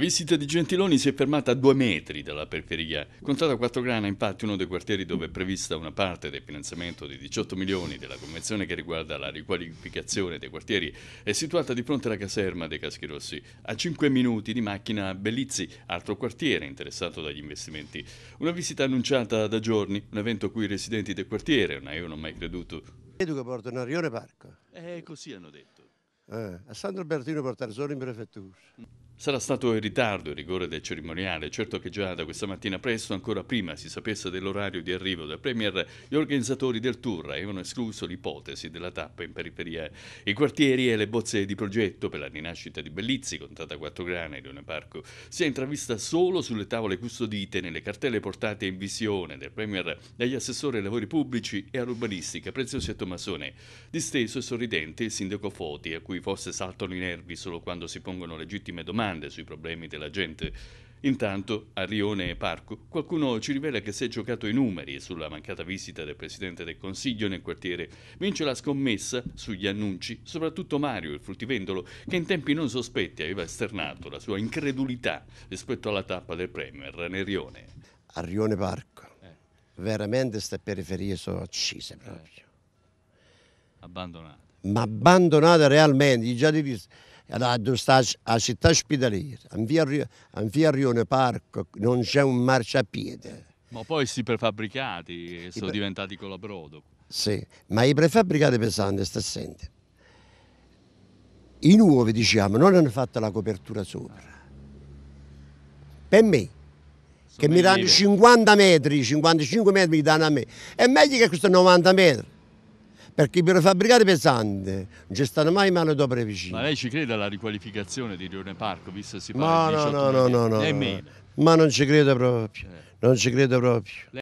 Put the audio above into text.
visita di Gentiloni si è fermata a due metri dalla periferia. Contrada Quattro Grana, infatti, uno dei quartieri dove è prevista una parte del finanziamento di 18 milioni della convenzione che riguarda la riqualificazione dei quartieri, è situata di fronte alla caserma dei Caschi Rossi, a 5 minuti di macchina a Bellizzi, altro quartiere interessato dagli investimenti. Una visita annunciata da giorni, un evento a cui i residenti del quartiere non avevano mai creduto. Vedo che portano a Rione Parco. Eh, così hanno detto. Eh, a Sandro Albertino portare solo in prefettura. Sarà stato in ritardo il rigore del cerimoniale, certo che già da questa mattina presto, ancora prima si sapesse dell'orario di arrivo del Premier, gli organizzatori del tour avevano escluso l'ipotesi della tappa in periferia. I quartieri e le bozze di progetto per la rinascita di Bellizzi, contata quattro grane e Leone Parco, si è intravista solo sulle tavole custodite nelle cartelle portate in visione del Premier dagli assessori ai lavori pubblici e all'urbanistica Preziosi e Tommasone. Disteso e sorridente il sindaco Foti, a cui forse saltano i nervi solo quando si pongono legittime domande, domande sui problemi della gente. Intanto, a Rione e Parco, qualcuno ci rivela che si è giocato i numeri sulla mancata visita del Presidente del Consiglio nel quartiere. Vince la scommessa sugli annunci, soprattutto Mario, il fruttivendolo, che in tempi non sospetti aveva esternato la sua incredulità rispetto alla tappa del Premier nel Rione. A Rione Parco, veramente queste periferie sono accise proprio. Eh. Abbandonate. Ma abbandonate realmente, già di vista allora, a, sta città ospitaliera, in via, in via Rione Parco, non c'è un marciapiede. Ma poi si prefabbricati sono I diventati colabrodo. Sì, ma i prefabbricati pesanti sta senti. I nuovi, diciamo, non hanno fatto la copertura sopra. Per me, sono che mi danno 50 metri, 55 metri mi danno a me, è meglio che questo 90 metri perché per fabbricati pesanti non ci stanno mai mano d'opera vicino. Ma lei ci crede alla riqualificazione di Rione Parco, visto che si parla no, di 18 no, no, no, no, no, no, ma non ci credo proprio, eh. non ci credo proprio.